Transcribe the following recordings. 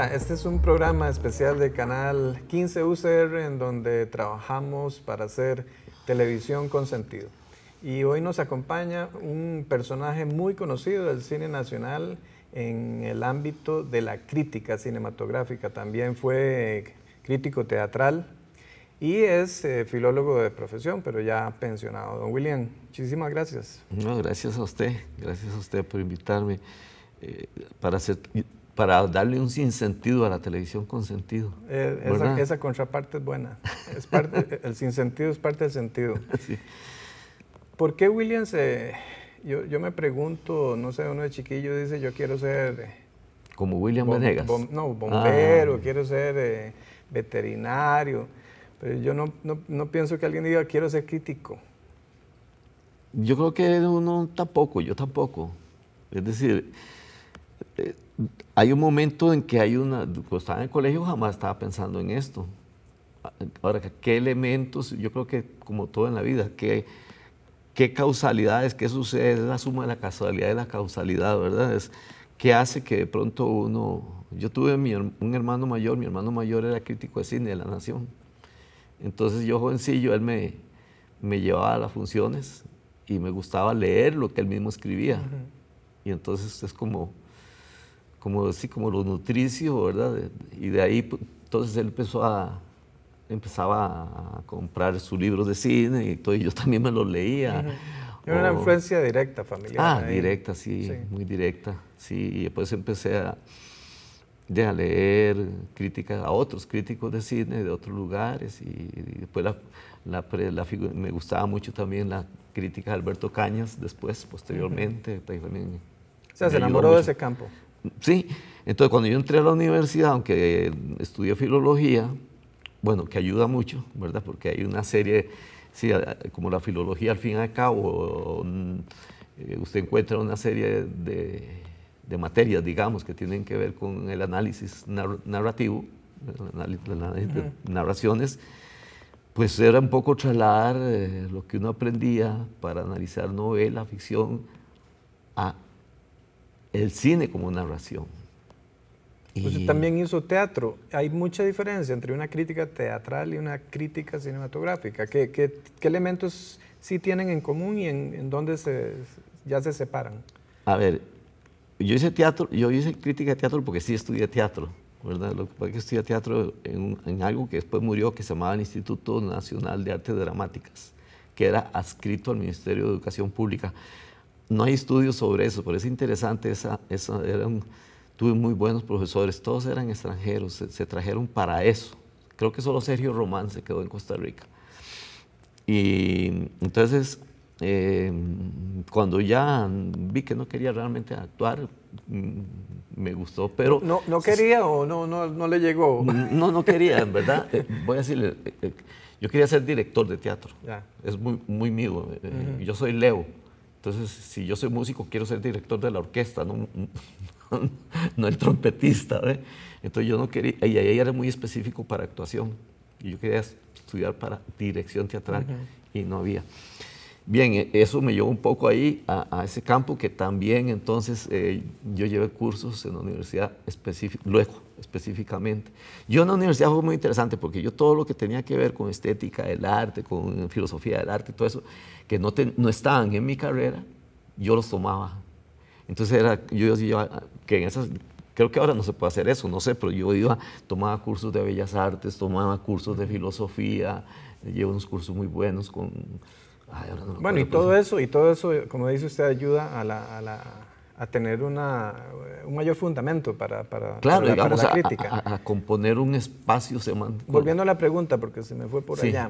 Ah, este es un programa especial de Canal 15 UCR en donde trabajamos para hacer televisión con sentido. Y hoy nos acompaña un personaje muy conocido del cine nacional en el ámbito de la crítica cinematográfica. También fue eh, crítico teatral y es eh, filólogo de profesión, pero ya pensionado. Don William, muchísimas gracias. No, gracias a usted, gracias a usted por invitarme eh, para hacer para darle un sinsentido a la televisión con sentido. Eh, esa, contraparte es buena. Es parte, el sinsentido es parte del sentido. ¿Por qué Williams, eh, yo, me pregunto, no sé, uno de chiquillo dice, yo quiero ser... Eh, Como William Venegas. no, ah. bombero, quiero ser eh, veterinario. Pero yo no, no pienso que alguien diga, quiero ser crítico. Yo creo que uno tampoco, yo tampoco. Es decir, hay un momento en que hay una, cuando estaba en el colegio jamás estaba pensando en esto. Ahora, ¿qué elementos? Yo creo que como todo en la vida, ¿qué, qué causalidades, qué sucede? Es la suma de la casualidad de la causalidad, ¿verdad? Es, ¿Qué hace que de pronto uno... Yo tuve un hermano mayor, mi hermano mayor era crítico de cine de la Nación. Entonces yo jovencillo, él me, me llevaba a las funciones y me gustaba leer lo que él mismo escribía. Y entonces es como como así como los nutricios, ¿verdad? Y de ahí pues, entonces él empezó a empezaba a comprar sus libros de cine y yo también me los leía. Era una influencia directa familiar. Ah, directa, sí, muy directa. Sí, y después empecé a, leer críticas a otros críticos de cine de otros lugares y, después me gustaba mucho también la crítica de Alberto Cañas después, posteriormente. también, o sea, se enamoró de ese campo. Sí, entonces cuando yo entré a la universidad, aunque estudié filología, bueno, que ayuda mucho, ¿verdad? Porque hay una serie, sí, como la filología al fin y al cabo, mm, eh, usted encuentra una serie de, materias, digamos, que tienen que ver con el análisis narrativo, el análisis de narraciones, pues era un poco trasladar eh, lo que uno aprendía para analizar novela, ficción, a el cine como narración. Pues también hizo teatro. Hay mucha diferencia entre una crítica teatral y una crítica cinematográfica. ¿Qué, elementos sí tienen en común y en, dónde se, ya se separan? A ver, yo hice teatro, yo hice crítica de teatro porque sí estudié teatro, ¿verdad? Lo que estudié teatro en, en algo que después murió, que se llamaba el Instituto Nacional de Artes Dramáticas, que era adscrito al Ministerio de Educación Pública. No hay estudios sobre eso, pero es interesante, esa, tuve muy buenos profesores, todos eran extranjeros, se, trajeron para eso. Creo que solo Sergio Román se quedó en Costa Rica. Y entonces, eh, cuando ya vi que no quería realmente actuar, mm, me gustó, pero... ¿No, no quería o no, no, no le llegó? No, no quería, en verdad. Voy a decirle, eh, eh, yo quería ser director de teatro. Es muy, muy mío. Yo soy Leo. Entonces, si yo soy músico, quiero ser director de la orquesta, no, el trompetista. Entonces, yo no quería, y ahí era muy específico para actuación, y yo quería estudiar para dirección teatral, y no había. Bien, e, eso me llevó un poco ahí a, ese campo que también entonces eh, yo llevé cursos en la universidad específica, luego específicamente. Yo en la universidad fue muy interesante porque yo todo lo que tenía que ver con estética del arte, con filosofía del arte, todo eso, que no, no estaban en mi carrera, yo los tomaba. Entonces era, yo decía que en esas, creo que ahora no se puede hacer eso, no sé, pero yo iba, tomaba cursos de bellas artes, tomaba cursos de filosofía, llevo unos cursos muy buenos con... bueno, y todo eso, y todo eso, como dice usted, ayuda a a la a tener una, un mayor fundamento para, para, claro, la crítica. A, a, a, componer un espacio semántico. Volviendo a la pregunta, porque se me fue por allá,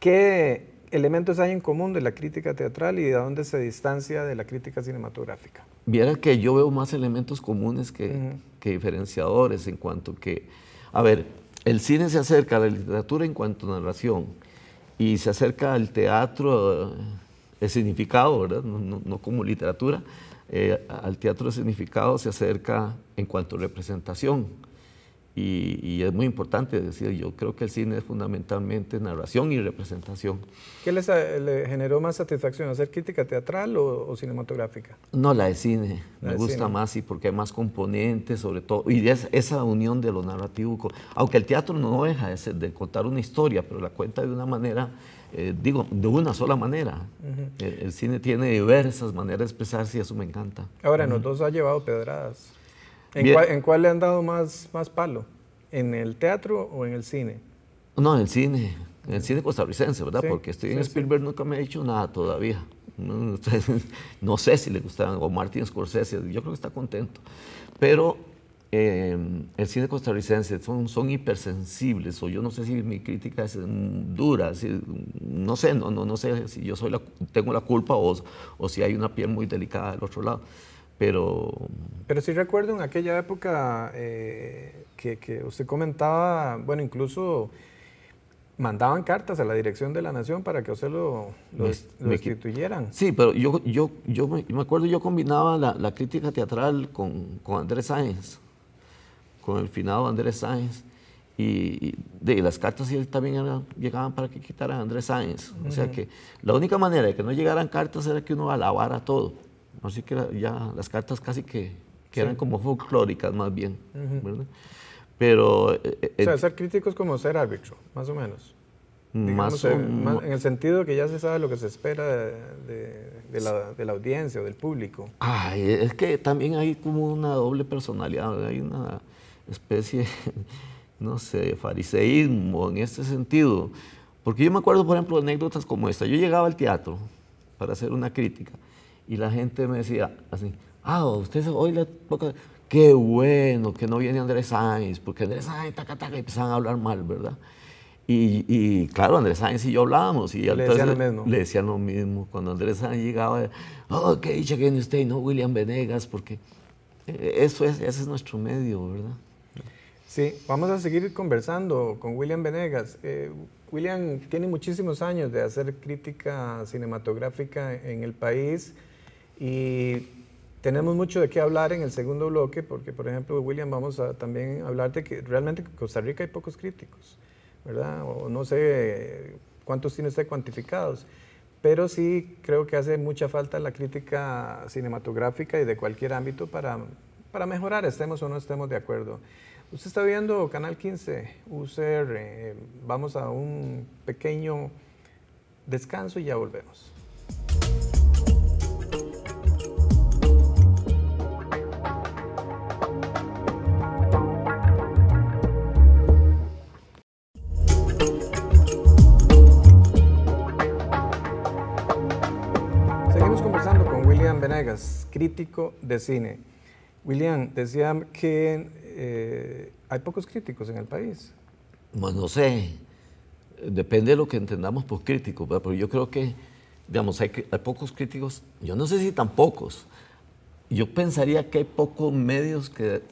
¿qué elementos hay en común de la crítica teatral y de dónde se distancia de la crítica cinematográfica? Viera que yo veo más elementos comunes que, que diferenciadores en cuanto que, a ver, el cine se acerca a la literatura en cuanto a narración y se acerca al teatro eh, el significado, ¿verdad? No, no, como literatura, eh, al teatro de significado se acerca en cuanto a representación y, es muy importante decir, yo creo que el cine es fundamentalmente narración y representación. ¿Qué les, eh, le generó más satisfacción, hacer crítica teatral o, cinematográfica? No, la de cine. Me gusta más, y porque hay más componentes, sobre todo. Y esa unión de lo narrativo. aunque el teatro no deja de, contar una historia, pero la cuenta de una manera, eh, digo, de una sola manera. Eh, el, cine tiene diversas maneras de expresarse y eso me encanta. Ahora, nos dos ha llevado pedradas. ¿En cuál, le han dado más, más palo? ¿En el teatro o en el cine? No, en el cine. En el cine costarricense, ¿verdad? Porque Steven Spielberg nunca me ha dicho nada todavía. No, sé si le gustaban, o Martin Scorsese, yo creo que está contento. Pero em, el cine costarricense son, son hipersensibles, o yo no sé si mi crítica es dura, si, no sé, no, no, no sé si yo soy la, tengo la culpa o, o si hay una piel muy delicada del otro lado pero... Pero sí recuerdo en aquella época eh, que, que, usted comentaba, bueno, incluso mandaban cartas a la dirección de la nación para que usted lo, lo, sí, pero yo, yo, me, acuerdo, yo combinaba la, crítica teatral con, Andrés Sáenz, con el finado Andrés Sáenz. Y, de las cartas también llegaban para que quitaran Andrés Sáenz. O sea que la única manera de que no llegaran cartas era que uno alabara todo. Así que ya las cartas casi que, eran como folclóricas más bien, ¿verdad? Pero... Eh, eh, o sea, eh, ser crítico es como ser árbitro, más o menos. más, en el sentido que ya se sabe lo que se espera de, la, audiencia o del público. Ay, es que también hay como una doble personalidad, hay una especie, no sé, de fariseísmo en este sentido. Porque yo me acuerdo, por ejemplo, anécdotas como esta. Yo llegaba al teatro para hacer una crítica y la gente me decía así, ah, usted hoy le qué bueno que no viene Andrés Sáenz, porque Andrés Sáenz, taca, taca, y empezaban a hablar mal, ¿verdad? Y, claro, Andrés Sáenz y yo hablábamos. Y le lo mismo. Le decían lo mismo. Cuando Andrés Sáenz llegaba, oh, qué dicha que viene usted y no William Venegas, porque eh, eso es, ese es nuestro medio, ¿verdad? Sí, vamos a seguir conversando con William Venegas. Eh, William tiene muchísimos años de hacer crítica cinematográfica en el país. Y tenemos mucho de qué hablar en el segundo bloque, porque, por ejemplo, William, vamos a también hablarte que realmente en Costa Rica hay pocos críticos, ¿verdad? O no sé cuántos tiene usted cuantificados, pero sí creo que hace mucha falta la crítica cinematográfica y de cualquier ámbito para, para mejorar, estemos o no estemos de acuerdo. Usted está viendo Canal 15, UCR, eh, vamos a un pequeño descanso y ya volvemos. crítico de cine. William, decía que eh, hay pocos críticos en el país. Bueno, no sé, depende de lo que entendamos por crítico, pero yo creo que, digamos, hay, pocos críticos, yo no sé si tan pocos, yo pensaría que hay pocos medios que,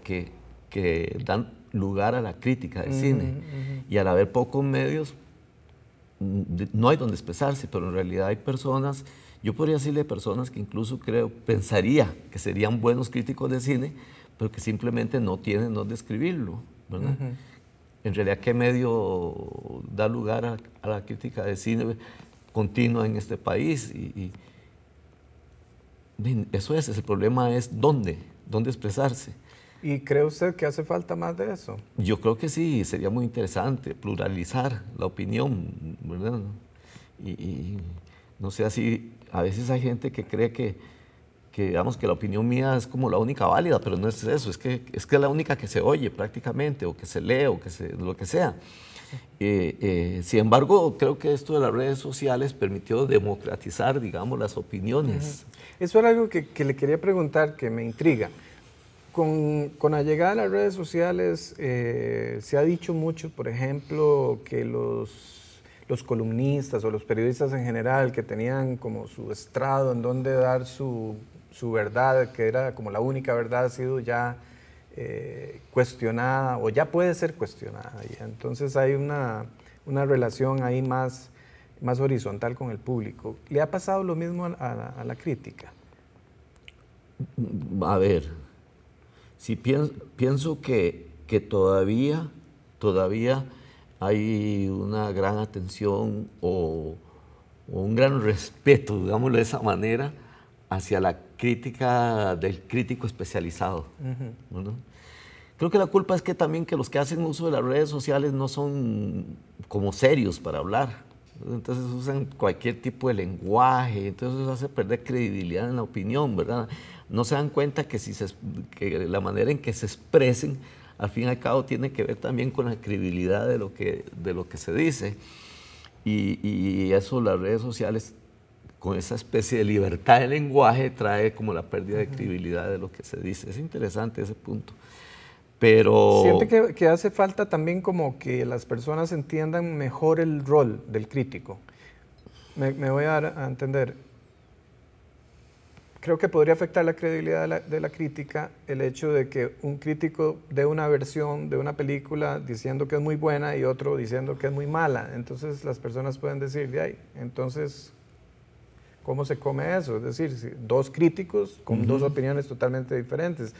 que, dan lugar a la crítica de cine, y al haber pocos medios, mm, no hay donde expresarse, pero en realidad hay personas yo podría decirle a personas que incluso creo, pensaría que serían buenos críticos de cine, pero que simplemente no tienen dónde escribirlo, ¿verdad? En realidad, ¿qué medio da lugar a, la crítica de cine continua en este país? Y, eso es, el problema es dónde, dónde expresarse. ¿Y cree usted que hace falta más de eso? Yo creo que sí, sería muy interesante pluralizar la opinión, Y, no sé así a veces hay gente que cree que, digamos, que la opinión mía es como la única válida, pero no es eso, es que es, que la única que se oye prácticamente, o que se lee, o que se, lo que sea. Eh, eh, sin embargo, creo que esto de las redes sociales permitió democratizar, digamos, las opiniones. Eso era algo que, le quería preguntar, que me intriga. Con, con, la llegada de las redes sociales eh, se ha dicho mucho, por ejemplo, que los los columnistas o los periodistas en general que tenían como su estrado en donde dar su, verdad, que era como la única verdad, ha sido ya eh, cuestionada o ya puede ser cuestionada. entonces hay una, relación ahí más, más horizontal con el público. ¿Le ha pasado lo mismo a, la crítica? Mm, a ver, si pienso, pienso que, que todavía, todavía hay una gran atención o, un gran respeto, digámoslo de esa manera, hacia la crítica del crítico especializado. Creo que la culpa es que también que los que hacen uso de las redes sociales no son como serios para hablar. Entonces usan cualquier tipo de lenguaje, entonces eso hace perder credibilidad en la opinión, ¿verdad? No se dan cuenta que, si se, que la manera en que se expresen al fin y al cabo tiene que ver también con la credibilidad de lo que, de lo que se dice. Y, eso las redes sociales, con esa especie de libertad de lenguaje, trae como la pérdida de credibilidad de lo que se dice. Es interesante ese punto. Pero... Siente que, hace falta también como que las personas entiendan mejor el rol del crítico. Me, voy a a entender creo que podría afectar la credibilidad de la, crítica el hecho de que un crítico dé una versión de una película diciendo que es muy buena y otro diciendo que es muy mala. Entonces las personas pueden decir, de ahí, entonces, ¿cómo se come eso? Es decir, dos críticos con dos opiniones totalmente diferentes.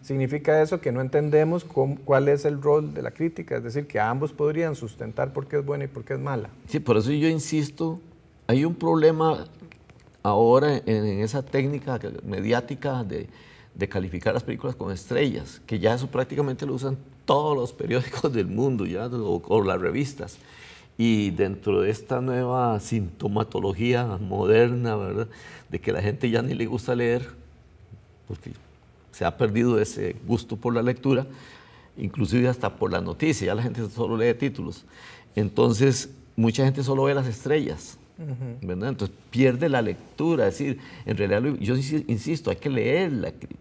Significa eso que no entendemos cuál es el rol de la crítica, es decir, que ambos podrían sustentar por qué es buena y por qué es mala. Sí, por eso yo insisto, hay un problema ahora en, esa técnica mediática de, calificar las películas con estrellas, que ya eso prácticamente lo usan todos los periódicos del mundo ya, o, las revistas. Y dentro de esta nueva sintomatología moderna, ¿verdad? De que la gente ya ni le gusta leer, porque se ha perdido ese gusto por la lectura, inclusive hasta por las noticias, ya la gente solo lee títulos. Entonces, mucha gente solo ve las estrellas, ¿verdad? Entonces pierde la lectura, decir, en realidad yo insisto, hay que leer la crítica,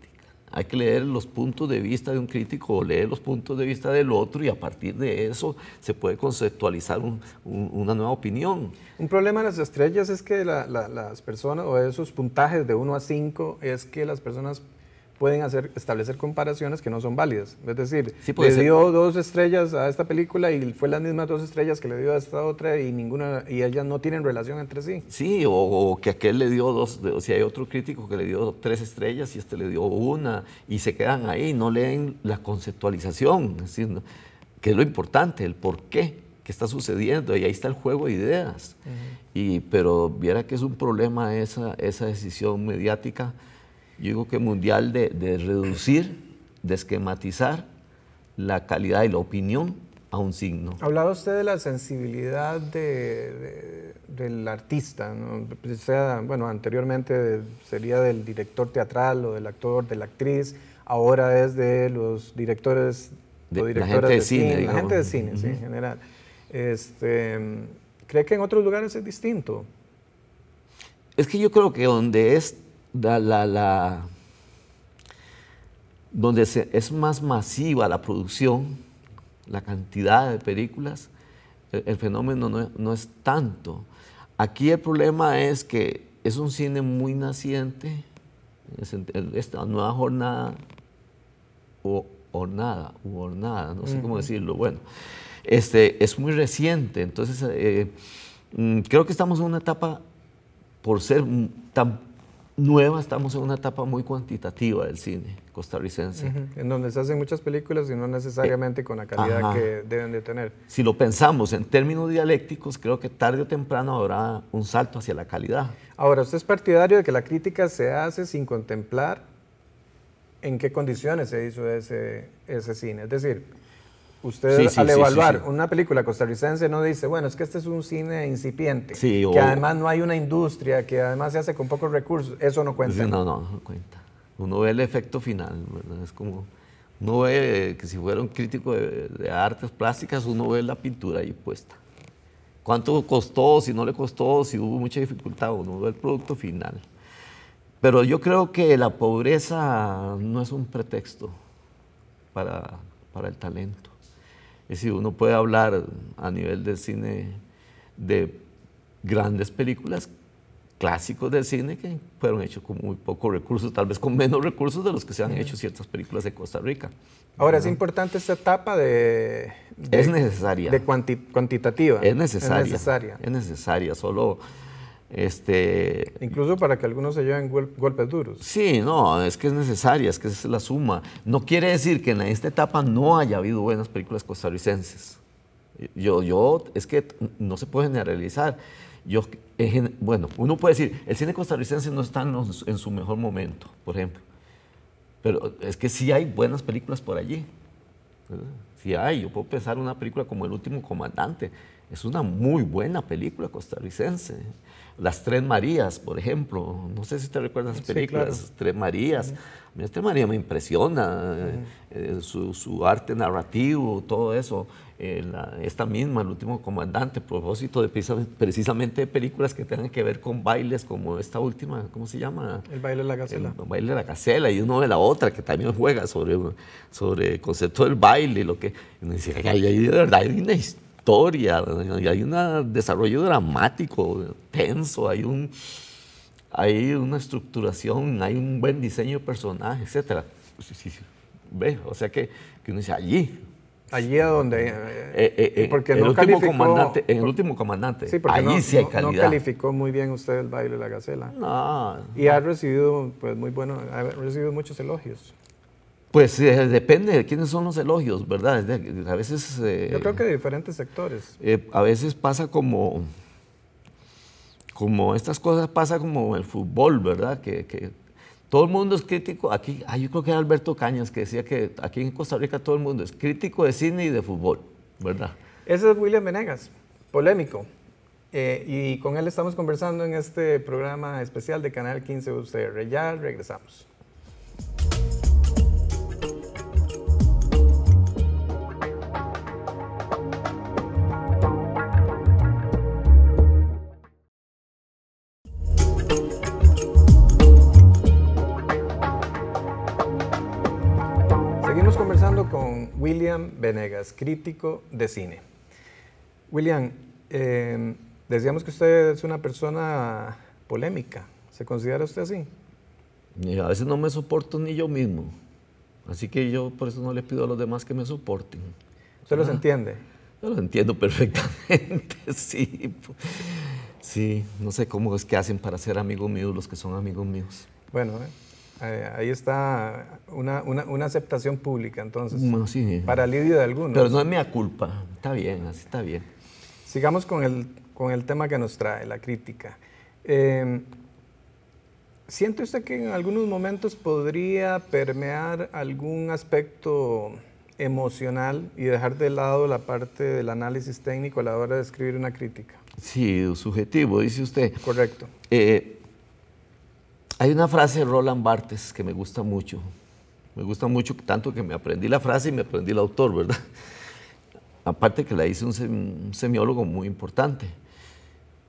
hay que leer los puntos de vista de un crítico o leer los puntos de vista del otro y a partir de eso se puede conceptualizar una nueva opinión. Un problema de las estrellas es que las personas, o esos puntajes de 1 a 5, es que las personas pueden hacer, establecer comparaciones que no son válidas. Es decir, le dio dos estrellas a esta película y fue las mismas dos estrellas que le dio a esta otra y ninguna y ellas no tienen relación entre sí. Sí, o, que aquel le dio dos, o si hay otro crítico que le dio tres estrellas y este le dio una y se quedan ahí, no leen la conceptualización, es decir, que es lo importante, el por qué, qué está sucediendo y ahí está el juego de ideas. y, pero viera que es un problema esa, esa decisión mediática yo digo que mundial de, reducir, de esquematizar la calidad y la opinión a un signo. Hablaba usted de la sensibilidad del artista, pues sea, bueno, anteriormente sería del director teatral o del actor, de la actriz, ahora es de los directores de, o de, cine, la gente de cine, sí, en general. Este, ¿Cree que en otros lugares es distinto? Es que yo creo que donde es donde es más masiva la producción, la cantidad de películas, el, fenómeno no, es tanto. Aquí el problema es que es un cine muy naciente, esta nueva jornada o hornada, no sé cómo decirlo, bueno, este, es muy reciente, entonces eh, mm, creo que estamos en una etapa por ser tan nueva, estamos en una etapa muy cuantitativa del cine costarricense. En donde se hacen muchas películas y no necesariamente eh, con la calidad que deben de tener. Si lo pensamos en términos dialécticos, creo que tarde o temprano habrá un salto hacia la calidad. Ahora, usted es partidario de que la crítica se hace sin contemplar en qué condiciones se hizo ese, ese cine. Es decir, Usted al evaluar una película costarricense no dice, bueno, es que este es un cine incipiente, que además no hay una industria, que además se hace con pocos recursos, eso no cuenta. no, no, no cuenta. Uno ve el efecto final, Es como, uno ve que si fuera un crítico de, artes plásticas, uno ve la pintura ahí puesta. ¿Cuánto costó? Si no le costó, si hubo mucha dificultad, uno ve el producto final. Pero yo creo que la pobreza no es un pretexto para el talento. Es decir, uno puede hablar a nivel del cine de grandes películas clásicos del cine que fueron hechos con muy pocos recursos, tal vez con menos recursos de los que se han hecho ciertas películas de Costa Rica. Ahora, es importante esta etapa de... es necesaria. De cuantitativa. Es necesaria. Es necesaria. Es necesaria. Solo este, Incluso para que algunos se lleven golpes duros. Sí, no, es que es necesaria, es que es la suma. No quiere decir que en esta etapa no haya habido buenas películas costarricenses. Yo, yo, es que no se puede generalizar. Yo, bueno, uno puede decir, el cine costarricense no está en, en su mejor momento, por ejemplo. Pero es que sí hay buenas películas por allí. Sí hay, yo puedo pensar una película como El último comandante, es una muy buena película costarricense. Las Tres Marías, por ejemplo. No sé si te recuerdas las películas. Tres Marías. Las Tres Marías me impresiona. Eh, su, arte narrativo, todo eso. Eh, esta misma, El último comandante, propósito de precisamente películas que tengan que ver con bailes, como esta última, ¿cómo se llama? El baile de la gacela. El, baile de la gacela y uno de la otra que también juega sobre, sobre el concepto del baile. y Lo que, y de verdad, hay historia historia, y hay un desarrollo dramático, tenso, hay, un, hay una estructuración, hay un buen diseño de personaje, etc. O sea que, uno dice, allí, Allí a donde. Eh, eh, eh, el último comandante, en el último comandante. Sí, porque sí calidad. No calificó muy bien usted el baile de la gacela. Y ha recibido, pues, muy bueno, ha recibido muchos elogios. Pues eh, depende de quiénes son los elogios, ¿verdad? a veces... Eh, yo creo que de diferentes sectores. Eh, a veces pasa como... Como estas cosas pasa como el fútbol, ¿verdad? Que, todo el mundo es crítico. Aquí, ah, yo creo que era Alberto Cañas que decía que aquí en Costa Rica todo el mundo es crítico de cine y de fútbol, ¿verdad? Ese es William Venegas, polémico. y con él estamos conversando en este programa especial de Canal 15 UCR. Ya regresamos. Venegas, crítico de cine. William, em, decíamos que usted es una persona polémica. ¿Se considera usted así? a veces no me soporto ni yo mismo. Así que yo por eso no le pido a los demás que me soporten. ¿Usted los ah. entiende? Yo los entiendo perfectamente, sí. Sí, no sé cómo es que hacen para ser amigos míos los que son amigos míos. Bueno, eh. Eh, ahí está una, aceptación pública, entonces, para alivio de algunos. Pero no es mi culpa, está bien, así está bien. Sigamos con el, con el tema que nos trae, la crítica. Eh, ¿Siente usted que en algunos momentos podría permear algún aspecto emocional y dejar de lado la parte del análisis técnico a la hora de escribir una crítica? Sí, subjetivo, dice usted. Correcto. Eh, hay una frase de Roland Barthes que me gusta mucho. Me gusta mucho tanto que me aprendí la frase y me aprendí el autor, ¿verdad? Aparte que la hizo un, semiólogo muy importante.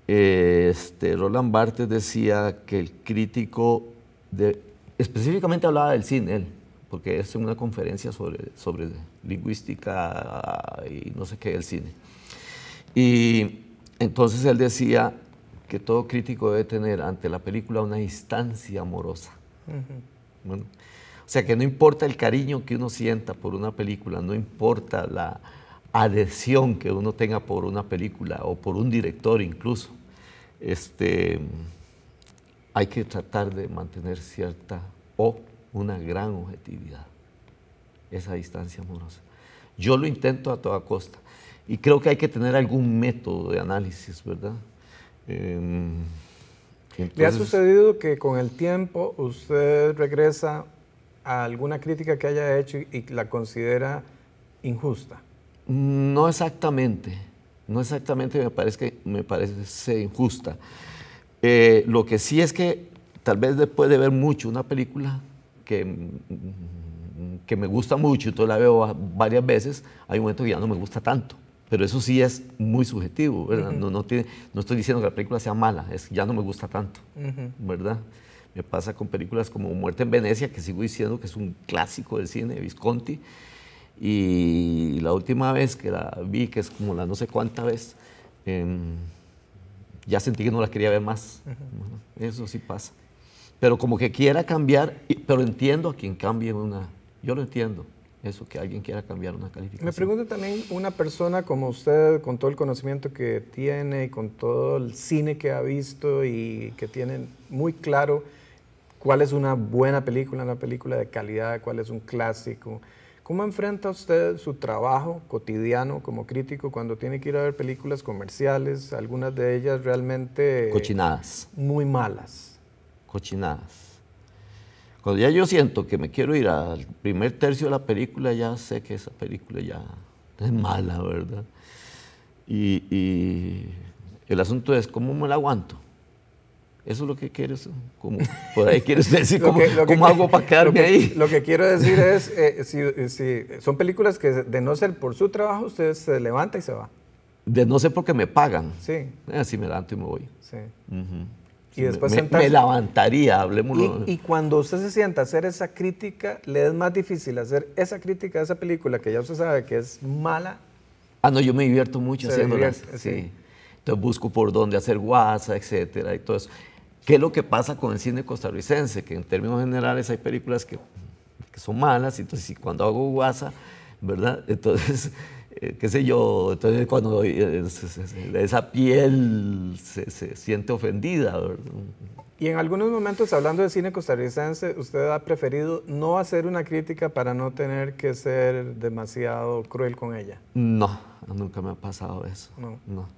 Este, Roland Barthes decía que el crítico, de, específicamente hablaba del cine, él, porque es una conferencia sobre, sobre lingüística y no sé qué del cine. Y entonces él decía que todo crítico debe tener ante la película una distancia amorosa. o sea, que no importa el cariño que uno sienta por una película, no importa la adhesión que uno tenga por una película o por un director incluso, este, hay que tratar de mantener cierta o una gran objetividad, esa distancia amorosa. Yo lo intento a toda costa y creo que hay que tener algún método de análisis, ¿verdad? Em, ¿Le ha sucedido que con el tiempo usted regresa a alguna crítica que haya hecho y, la considera injusta? No exactamente, no exactamente me parece, me parece injusta. Eh, lo que sí es que tal vez después de ver mucho una película que, mm, que me gusta mucho, y la veo varias veces, hay momentos que ya no me gusta tanto. Pero eso sí es muy subjetivo, ¿verdad? no, no, estoy diciendo que la película sea mala, es, ya no me gusta tanto, ¿verdad? Me pasa con películas como Muerte en Venecia, que sigo diciendo que es un clásico del cine de Visconti. Y la última vez que la vi, que es como la no sé cuánta vez, em, ya sentí que no la quería ver más. eso sí pasa. Pero como que quiera cambiar, pero entiendo a quien cambie una. Yo lo entiendo eso, que alguien quiera cambiar una calificación. Me pregunto también, una persona como usted, con todo el conocimiento que tiene y con todo el cine que ha visto y que tiene muy claro cuál es una buena película, una película de calidad, cuál es un clásico. ¿Cómo enfrenta usted su trabajo cotidiano como crítico cuando tiene que ir a ver películas comerciales, algunas de ellas realmente... Cochinadas. Muy malas. Cochinadas cuando ya yo siento que me quiero ir al primer tercio de la película, ya sé que esa película ya es mala, ¿verdad? Y, el asunto es, ¿cómo me la aguanto? Eso es lo que quieres, como por ahí quieres decir, ¿cómo, hago para quedarme que, ahí? Lo que quiero decir es, eh, si, son películas que de no ser por su trabajo, usted se levanta y se va. De no ser porque me pagan. Sí. Así eh, me levanto y me voy. Sí. Y después me, levantaría, hablemos. Y, y, cuando usted se sienta a hacer esa crítica, le es más difícil hacer esa crítica de esa película que ya usted sabe que es mala. Ah, no, yo me divierto mucho haciéndola. Sí. Entonces busco por dónde hacer guasa, etcétera, y todo eso. ¿Qué es lo que pasa con el cine costarricense? Que en términos generales hay películas que, que son malas, y entonces y cuando hago guasa, ¿verdad? Entonces eh, qué sé yo, entonces cuando eh, esa piel se, siente ofendida. Y en algunos momentos, hablando de cine costarricense, usted ha preferido no hacer una crítica para no tener que ser demasiado cruel con ella. No, nunca me ha pasado eso. No.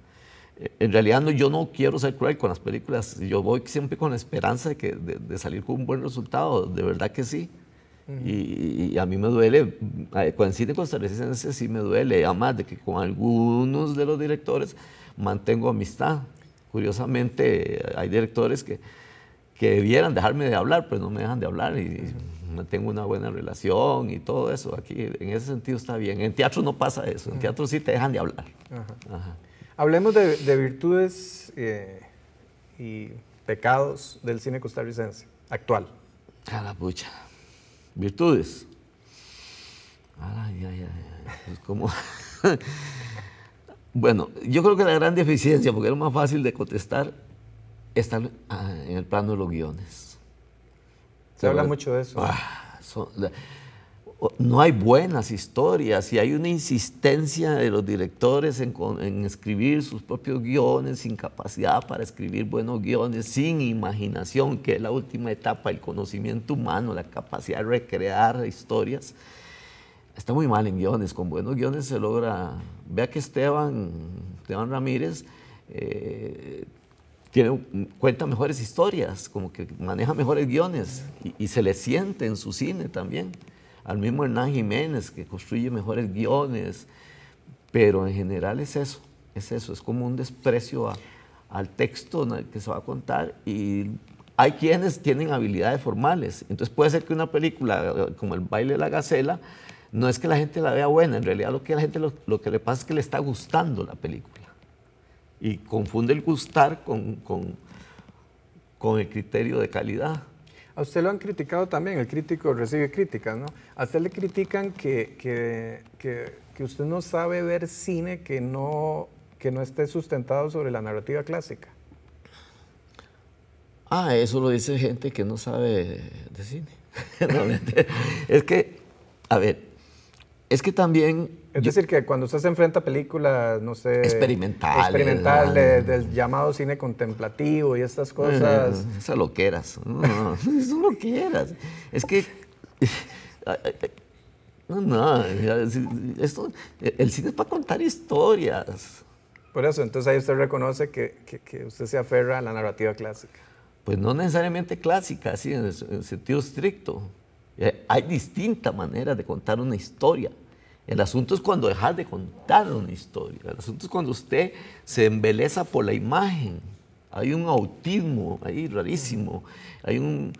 Eh, en realidad no, yo no quiero ser cruel con las películas. Yo voy siempre con la esperanza de salir con un buen resultado. De verdad que sí y, a mí me duele, eh, con el cine costarricense sí me duele, además de que con algunos de los directores mantengo amistad. Curiosamente, hay directores que, que debieran dejarme de hablar, pero no me dejan de hablar y, mantengo una buena relación y todo eso. Aquí, en ese sentido, está bien. En teatro no pasa eso, en teatro sí te dejan de hablar. Hablemos de, de virtudes eh, y pecados del cine costarricense actual. A la virtudes. Ay, ay, ay, pues, como... bueno, yo creo que la gran deficiencia, porque era más fácil de contestar, está en el plano de los guiones. Se, habla, mucho de eso. Ah, son, no hay buenas historias y hay una insistencia de los directores en, escribir sus propios guiones, sin capacidad para escribir buenos guiones, sin imaginación, que es la última etapa, el conocimiento humano, la capacidad de recrear historias. Está muy mal en guiones, con buenos guiones se logra. Vea que Esteban, Esteban Ramírez eh, cuenta mejores historias, como que maneja mejores guiones y se le siente en su cine también al mismo Hernán Jiménez que construye mejores guiones, pero en general es eso, es eso, es como un desprecio al texto que se va a contar y hay quienes tienen habilidades formales, entonces puede ser que una película eh, como El baile de la gacela, no es que la gente la vea buena, en realidad lo que la gente que le pasa es que le está gustando la película y confunde el gustar con, con, con el criterio de calidad. A usted lo han criticado también, el crítico recibe críticas, ¿no? A usted le critican que, usted no sabe ver cine que no, que no esté sustentado sobre la narrativa clásica. Ah, eso lo dice gente que no sabe de cine. realmente es que, a ver, es que también es decir, que cuando usted se enfrenta a películas, no sé... Experimentales. Experimentales, del llamado cine contemplativo y estas eh, cosas... Eh, esas loqueras. No, son loqueras. Es que... No, no. Esto, el cine es para contar historias. Por eso, entonces ahí usted reconoce que, usted se aferra a la narrativa clásica. Pues no necesariamente clásica, así en sentido estricto. Eh, hay distintas maneras de contar una historia. El asunto es cuando dejas de contar una historia. El asunto es cuando usted se embeleza por la imagen. Hay un autismo ahí rarísimo. Hay un.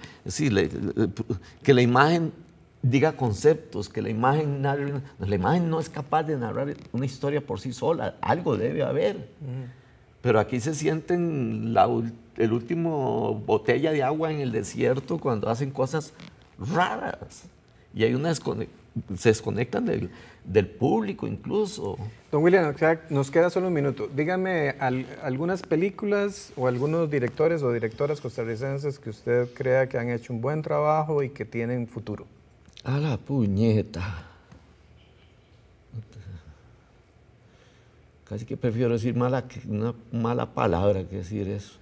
que la imagen diga conceptos, que la imagen narre, La imagen no es capaz de narrar una historia por sí sola. Algo debe haber. Mm. Pero aquí se sienten el último botella de agua en el desierto cuando hacen cosas raras. Y hay una se desconectan del, del público incluso. Don William, nos queda solo un minuto. Dígame algunas películas o algunos directores o directoras costarricenses que usted crea que han hecho un buen trabajo y que tienen futuro. A la puñeta. Casi que prefiero decir mala, una mala palabra que decir eso.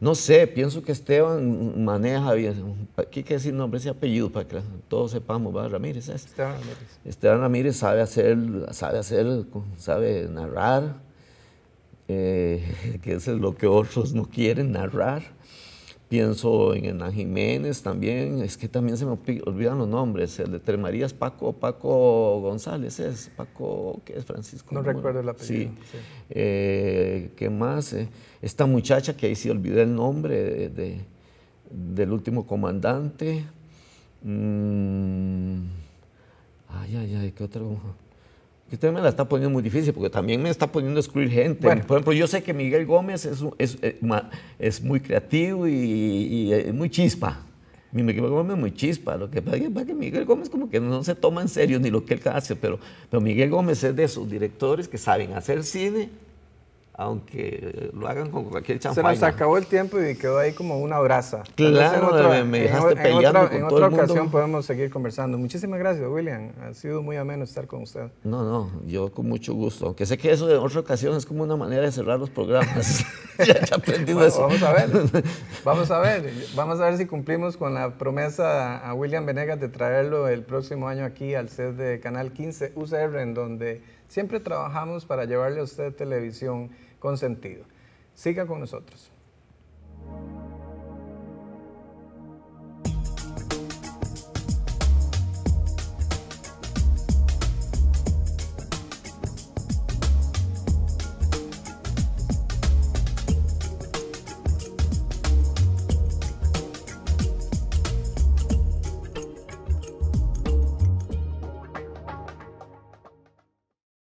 No sé, pienso que Esteban maneja bien. Aquí hay que decir nombre y apellido para que todos sepamos, va Ramírez Esteban Ramírez. Esteban Ramírez sabe hacer, sabe hacer, sabe narrar, eh, que eso es lo que otros no quieren narrar. Pienso en Ana Jiménez también, es que también se me olvidan los nombres, el de Tremarías Paco, Paco González es, Paco, ¿qué es Francisco? No, recuerdo la apellido. Sí. Eh, ¿Qué más? Eh, esta muchacha que ahí sí olvidé el nombre del último comandante. Mm, ay, ay, ay, ¿qué otro? que usted me la está poniendo muy difícil, porque también me está poniendo a excluir gente. Por ejemplo, yo sé que Miguel Gómez es, es, eh, es muy creativo y, y, eh, muy chispa. Miguel Gómez es muy chispa. Lo que pasa es que Miguel Gómez como que no se toma en serio ni lo que él hace, pero, pero Miguel Gómez es de esos directores que saben hacer cine aunque lo hagan con cualquier champaña. Se nos acabó el tiempo y quedó ahí como una brasa. Claro, me dejaste en, peleando en otra, con todo mundo. ocasión podemos seguir conversando. Muchísimas gracias, William. Ha sido muy ameno estar con usted. No, no, yo con mucho gusto. Aunque sé que eso de otra ocasión es como una manera de cerrar los programas. ya, he aprendido eso. Vamos a ver. Vamos a ver. Vamos a ver si cumplimos con la promesa a William Venegas de traerlo el próximo año aquí al e set de Canal 15 UCR, en donde siempre trabajamos para llevarle a usted televisión consentido. Siga con nosotros.